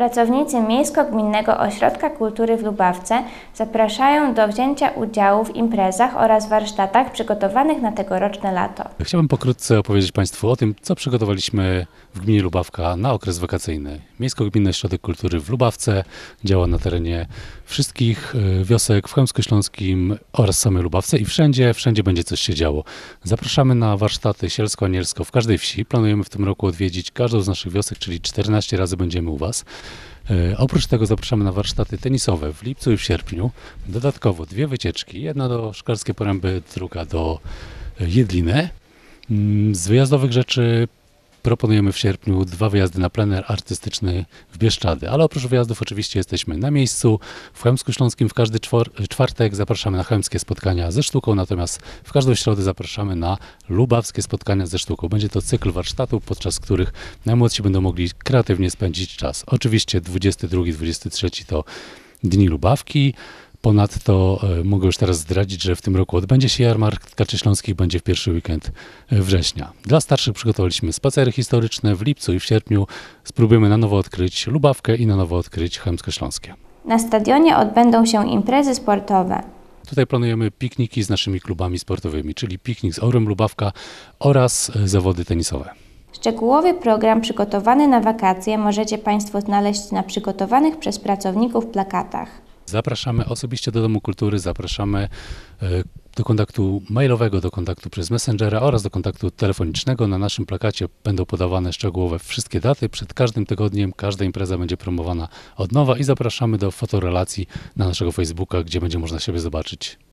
Pracownicy Miejsko-Gminnego Ośrodka Kultury w Lubawce zapraszają do wzięcia udziału w imprezach oraz warsztatach przygotowanych na tegoroczne lato. Chciałbym pokrótce opowiedzieć Państwu o tym, co przygotowaliśmy w gminie Lubawka na okres wakacyjny. Miejsko-Gminny Ośrodek Kultury w Lubawce działa na terenie wszystkich y, wiosek w Chełmsko-Śląskim oraz samej Lubawce i wszędzie, wszędzie będzie coś się działo. Zapraszamy na warsztaty sielsko-anielsko w każdej wsi. Planujemy w tym roku odwiedzić każdą z naszych wiosek, czyli 14 razy będziemy u Was. E, oprócz tego zapraszamy na warsztaty tenisowe w lipcu i w sierpniu. Dodatkowo dwie wycieczki, jedna do Szkarskiej Poręby, druga do e, Jedline. Mm, z wyjazdowych rzeczy proponujemy w sierpniu dwa wyjazdy na plener artystyczny w Bieszczady. Ale oprócz wyjazdów oczywiście jesteśmy na miejscu w Chełmsku Śląskim w każdy czwartek. Zapraszamy na chełmskie spotkania ze sztuką, natomiast w każdą środę zapraszamy na lubawskie spotkania ze sztuką. Będzie to cykl warsztatów, podczas których najmłodsi będą mogli kreatywnie spędzić czas. Oczywiście 22-23 to Dni Lubawki. Ponadto e, mogę już teraz zdradzić, że w tym roku odbędzie się jarmark Tkaczy śląskich, będzie w pierwszy weekend e, września. Dla starszych przygotowaliśmy spacery historyczne w lipcu i w sierpniu. Spróbujemy na nowo odkryć Lubawkę i na nowo odkryć chemsko Śląskie. Na stadionie odbędą się imprezy sportowe. Tutaj planujemy pikniki z naszymi klubami sportowymi, czyli piknik z Orem Lubawka oraz e, zawody tenisowe. Szczegółowy program przygotowany na wakacje możecie Państwo znaleźć na przygotowanych przez pracowników plakatach. Zapraszamy osobiście do Domu Kultury, zapraszamy e, do kontaktu mailowego, do kontaktu przez Messengera oraz do kontaktu telefonicznego. Na naszym plakacie będą podawane szczegółowe wszystkie daty. Przed każdym tygodniem każda impreza będzie promowana od nowa i zapraszamy do fotorelacji na naszego Facebooka, gdzie będzie można siebie zobaczyć.